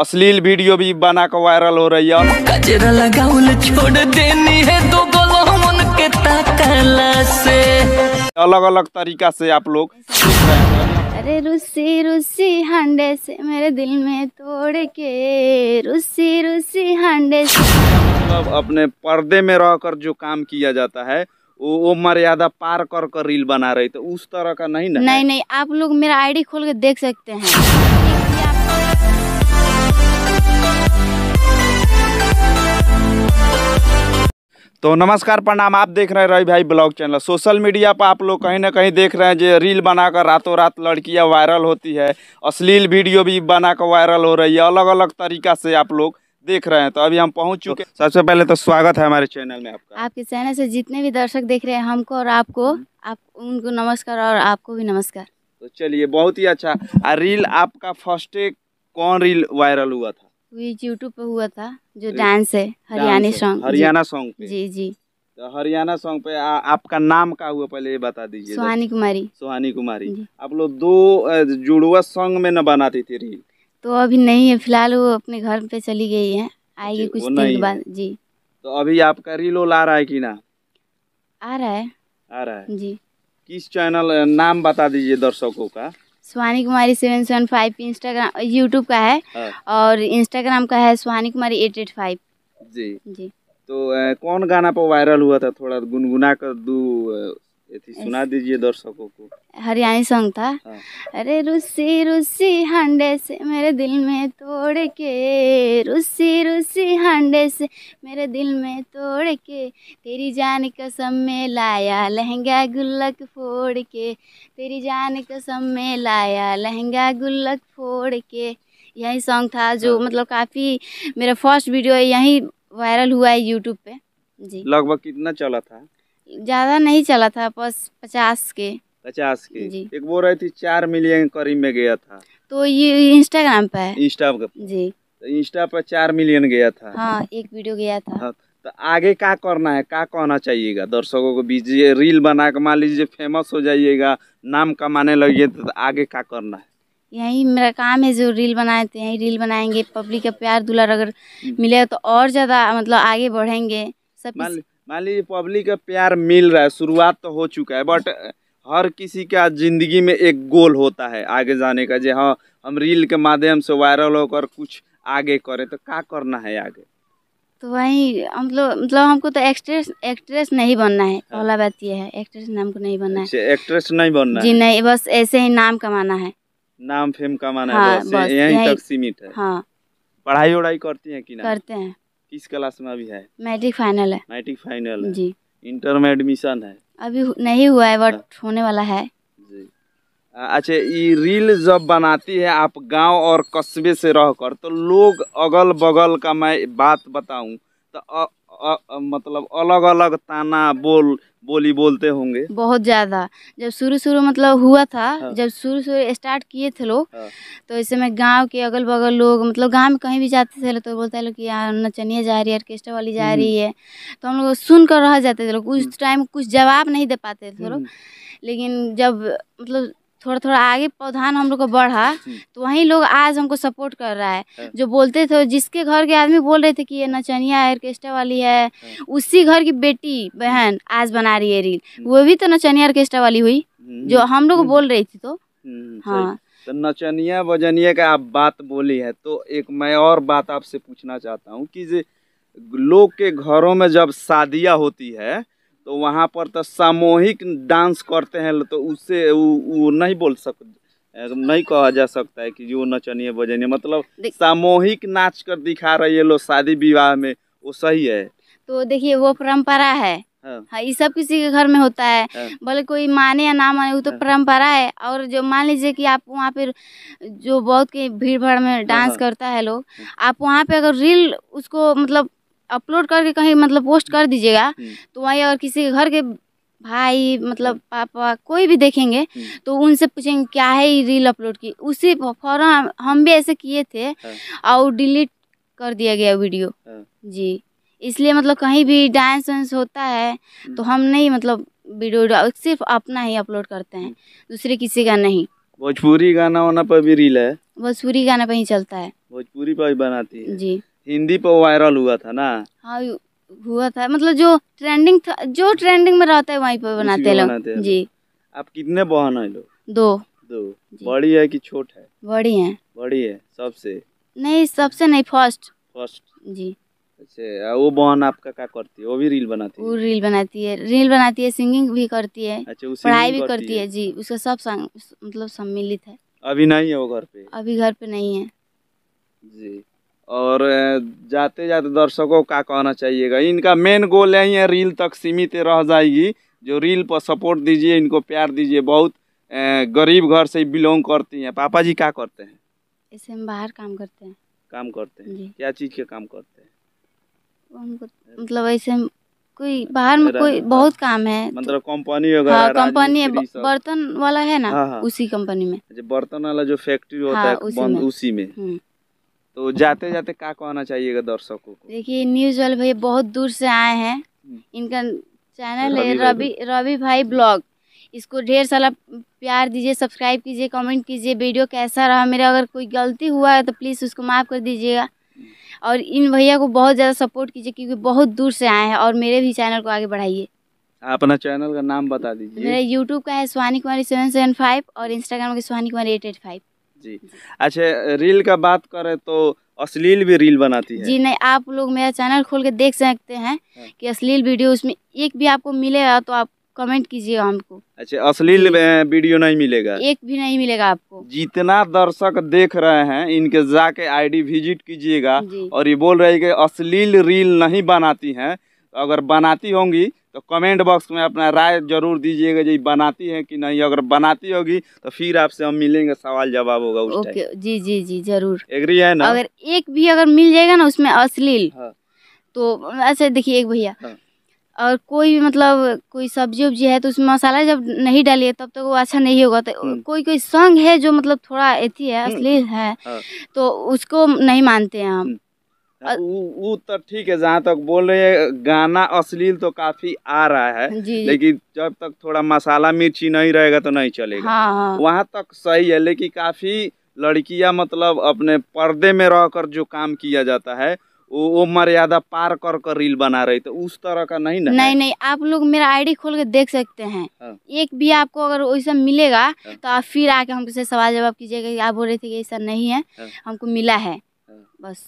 अश्लील वीडियो भी बना कर वायरल हो रही है अलग अलग तरीका से आप लोग अरे रूसी रूसी हंडे से मेरे दिल में तोड़ के रूसी रूसी हंडे से मतलब अपने पर्दे में रहकर जो काम किया जाता है वो, वो मर्यादा पार कर कर रील बना रही तो उस तरह का नहीं ना नहीं नहीं आप लोग मेरा आईडी खोल के देख सकते हैं तो नमस्कार प्रणाम आप देख रहे हैं रवि भाई ब्लॉग चैनल सोशल मीडिया पर आप लोग कहीं ना कहीं देख रहे हैं जो रील बनाकर रातों रात लड़कियां वायरल होती है अश्लील वीडियो भी बनाकर वायरल हो रही है अलग अलग तरीका से आप लोग देख रहे हैं तो अभी हम पहुंच चुके हैं सबसे पहले तो स्वागत है हमारे चैनल में आपका आपके चैनल से जितने भी दर्शक देख रहे हैं हमको और आपको हम्म। आप उनको नमस्कार और आपको भी नमस्कार तो चलिए बहुत ही अच्छा रील आपका फर्स्ट कौन रील वायरल हुआ था क्विज यूट्यूब पे हुआ था जो डांस है हरियाणी सॉन्ग हरियाणा सॉन्ग जी जी तो हरियाणा सॉन्ग पे आ, आपका नाम क्या हुआ पहले ये बता दीजिए सुहानी कुमारी सुहानी कुमारी आप लोग दो जुड़वा सॉन्ग में न बनाती थी रील तो अभी नहीं है फिलहाल वो अपने घर पे चली गई है आएगी कुछ दिन बाद जी तो अभी आपका रील ला रहा है कि ना आ रहा है आ रहा है जी किस चैनल नाम बता दीजिए दर्शकों का Suhani Kumari seven seven five Instagram YouTube का है हाँ। और इंस्टाग्राम का है Suhani Kumari eight eight five जी जी तो ए, कौन गाना पर वायरल हुआ था थोड़ा गुनगुना कर दू सुना दीजिए दर्शकों को हरियाणी सॉन्ग था हाँ। अरे रूसी रूसी हांडे से मेरे दिल में तोड़ के रूसी रूसी हांडे से मेरे दिल में तोड़ के तेरी जान कसम में लाया लहंगा गुल्लक फोड़ के तेरी जान कसम में लाया लहंगा गुल्लक फोड़ के यही सॉन्ग था जो हाँ। मतलब काफ़ी मेरा फर्स्ट वीडियो यही वायरल हुआ है यूट्यूब पे जी लगभग कितना चला था ज्यादा नहीं चला था बस पचास के पचास के जी एक वो रही थी चार मिलियन करीब में गया था तो ये इंस्टाग्राम पे है इंस्टा जी तो इंस्टा पर चार मिलियन गया था हाँ एक वीडियो गया था हाँ, तो आगे क्या करना है क्या कहना चाहिएगा दर्शकों को बीच रील बना के मान लीजिए फेमस हो जाइएगा नाम कमाने लगे तो आगे क्या करना है यही मेरा काम है जो रील बनाते हैं रील बनाएंगे पब्लिक का प्यार दुलार अगर हम्म। मिलेगा तो और ज़्यादा मतलब आगे बढ़ेंगे सब मान लीजिए पब्लिक का प्यार मिल रहा है शुरुआत तो हो चुका है बट हर किसी का ज़िंदगी में एक गोल होता है आगे जाने का जो हाँ हम रील के माध्यम से वायरल होकर कुछ आगे करें तो क्या करना है आगे तो वही मतलब मतलब हमको तो एक्ट्रेस एक्ट्रेस नहीं बनना है हाँ। पहला बात ये है एक्ट्रेस नाम को नहीं बनना है एक्ट्रेस अच्छा, नहीं बनना जी नहीं बस ऐसे ही नाम कमाना है नाम फेम कमाना हाँ, है बस, बस यही तक सीमित है हाँ पढ़ाई वढ़ाई करती है कि नहीं करते हैं किस क्लास में अभी है मैट्रिक फाइनल है मैट्रिक फाइनल है जी इंटर में एडमिशन है अभी नहीं हुआ है बट हाँ। होने वाला है जी अच्छा ये रील जब बनाती है आप गांव और कस्बे से रहकर तो लोग अगल बगल का मैं बात बताऊं तो मतलब अलग अलग ताना बोल बोली बोलते होंगे बहुत ज़्यादा जब शुरू शुरू मतलब हुआ था हाँ। जब शुरू शुरू स्टार्ट किए थे लोग हाँ। तो ऐसे में गांव के अगल बगल लोग मतलब गांव में कहीं भी जाते थे तो बोलते लोग कि यार नचनिया जा रही है ऑर्केस्ट्रा वाली जा हम्म। रही है तो हम लोग सुन कर रह जाते थे लोग उस टाइम हम्म। कुछ जवाब नहीं दे पाते थे हम्म। लोग लेकिन जब मतलब थोड़ा थोड़ा आगे पौधान हम लोग को बढ़ा तो वहीं लोग आज हमको सपोर्ट कर रहा है हाँ। जो बोलते थे जिसके घर के आदमी बोल रहे थे कि ये नचनिया ऑर्केस्ट्रा वाली है हाँ। उसी घर की बेटी बहन आज बना रही है रील हम्म। वो भी तो नचनिया ऑर्केस्ट्रा वाली हुई हम्म। जो हम लोग हम्म। बोल रही थी तो हाँ तो नचनिया बजनिया का आप बात बोली है तो एक मैं और बात आपसे पूछना चाहता हूँ कि लोग के घरों में जब शादियाँ होती है तो वहाँ पर तो सामूहिक डांस करते हैं तो उससे वो नहीं बोल सकते नहीं कहा जा सकता है कि यो नचनीय बजनीय मतलब सामूहिक नाच कर दिखा रही है लोग शादी विवाह में वो सही है तो देखिए वो परंपरा है हाँ, हाँ ये सब किसी के घर में होता है हाँ। भले कोई माने या ना माने वो तो हाँ। परंपरा है और जो मान लीजिए कि आप वहाँ पे जो बहुत के भीड़ भाड़ में डांस करता है लोग आप वहाँ पे अगर रील उसको मतलब अपलोड करके कहीं मतलब पोस्ट कर दीजिएगा हम्म। तो वहीं अगर किसी के घर के भाई मतलब पापा कोई भी देखेंगे हम्म। तो उनसे पूछेंगे क्या है ये रील अपलोड की उसी फौरन हम भी ऐसे किए थे हाँ। और डिलीट कर दिया गया वीडियो हाँ। जी इसलिए मतलब कहीं भी डांस वांस होता है हम्म। तो हम नहीं मतलब वीडियो सिर्फ अपना ही अपलोड करते हैं दूसरे किसी का नहीं भोजपुरी गाना वाना पर भी रील है भोजपुरी गाना पर ही चलता है भोजपुरी पर भी बनाती है जी हिंदी पर वायरल हुआ था ना हाँ हुआ था मतलब जो ट्रेंडिंग था जो ट्रेंडिंग में रहता है वहीं पर बनाते हैं लोग जी आप कितने बहन है लोग दो दो बड़ी है कि छोट है बड़ी है बड़ी है सबसे नहीं सबसे नहीं फर्स्ट फर्स्ट जी अच्छा वो बहन आपका क्या करती है वो भी रील बनाती है वो रील बनाती है रील बनाती है सिंगिंग भी करती है अच्छा पढ़ाई भी करती है जी उसका सब मतलब सम्मिलित है अभी नहीं है वो घर पे अभी घर पे नहीं है जी और जाते जाते दर्शकों का कहना चाहिएगा इनका मेन गोल यही है रील तक सीमित रह जाएगी जो रील पर सपोर्ट दीजिए इनको प्यार दीजिए बहुत गरीब घर से बिलोंग करती हैं पापा जी क्या करते हैं इसे हम बाहर काम करते हैं काम करते हैं क्या चीज़ के काम करते हैं मतलब ऐसे कोई बाहर में कोई हाँ। बहुत काम है तो मतलब कंपनी हाँ, कंपनी है बर्तन वाला है ना हाँ, हाँ। उसी कंपनी में अच्छा, बर्तन वाला जो फैक्ट्री होता हाँ, है उसी में, उसी में। हम्म। तो जाते जाते क्या कहना चाहिएगा दर्शकों को देखिए न्यूज वाले भैया बहुत दूर से आए हैं हम्म। इनका चैनल है रवि रवि भाई ब्लॉग इसको ढेर सारा प्यार दीजिए सब्सक्राइब कीजिए कमेंट कीजिए वीडियो कैसा रहा मेरा अगर कोई गलती हुआ है तो प्लीज़ उसको माफ़ कर दीजिएगा हम्म। और इन भैया को बहुत ज़्यादा सपोर्ट कीजिए क्योंकि बहुत दूर से आए हैं और मेरे भी चैनल को आगे बढ़ाइए अपना चैनल का नाम बता दीजिए मेरा यूट्यूब का है Suhani Kumari seven seven five और इंस्टाग्राम का Suhani Kumari eight eight five जी अच्छा रील का बात करें तो अश्लील भी रील बनाती है जी नहीं आप लोग मेरा चैनल खोल के देख सकते हैं हाँ। कि अश्लील वीडियो उसमें एक भी आपको मिलेगा तो आप कमेंट कीजिएगा हमको अच्छा अश्लील वीडियो नहीं मिलेगा एक भी नहीं मिलेगा आपको जितना दर्शक देख रहे हैं इनके जाके आईडी विजिट कीजिएगा और ये बोल रहे है कि अश्लील रील नहीं बनाती हैं तो अगर बनाती होंगी तो कमेंट बॉक्स में अपना राय जरूर दीजिएगा जी बनाती है कि नहीं अगर बनाती होगी तो फिर आपसे हम मिलेंगे सवाल जवाब होगा उस ओके जी जी जी जरूर एग्री है ना अगर एक भी अगर मिल जाएगा ना उसमें अश्लील हाँ। तो ऐसे देखिए एक भैया हाँ। और कोई भी मतलब कोई सब्जी उब्जी है तो उसमें मसाला जब नहीं डालिए तब तक तो वो अच्छा नहीं होगा तो हम्म। कोई कोई संग है जो मतलब थोड़ा एथी है हम्म। अश्लील है हाँ। तो उसको नहीं मानते हैं हम हम्म। वो तो ठीक है जहाँ तक बोल रहे हैं गाना अश्लील तो काफी आ रहा है लेकिन जब तक थोड़ा मसाला मिर्ची नहीं रहेगा तो नहीं चलेगा हाँ, हाँ। वहाँ तक सही है लेकिन काफी लड़कियां मतलब अपने पर्दे में रहकर जो काम किया जाता है वो, वो मर्यादा पार कर कर रील बना रही तो उस तरह का नहीं ना नहीं नहीं आप लोग मेरा आईडी खोल के देख सकते हैं हाँ। एक भी आपको अगर वैसा मिलेगा हाँ। तो आप फिर आके हमसे सवाल जवाब कीजिएगा आप बोल रहे थे कि ऐसा नहीं है हाँ। हमको मिला है हाँ। बस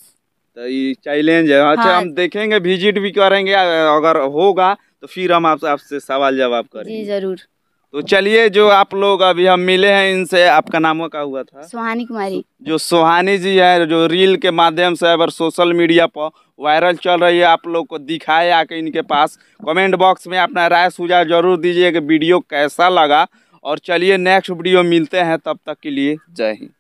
तो ये चैलेंज है अच्छा हाँ। हम देखेंगे विजिट भी करेंगे अगर होगा तो फिर हम आपसे आप सवाल जवाब करेंगे जी जरूर तो चलिए जो आप लोग अभी हम मिले हैं इनसे आपका नाम क्या हुआ था सुहानी कुमारी जो सुहानी जी है जो रील के माध्यम से अगर सोशल मीडिया पर वायरल चल रही है आप लोग को दिखाए आके इनके पास कमेंट बॉक्स में अपना राय सुझाव जरूर दीजिए कि वीडियो कैसा लगा और चलिए नेक्स्ट वीडियो मिलते हैं तब तक के लिए जय हिंद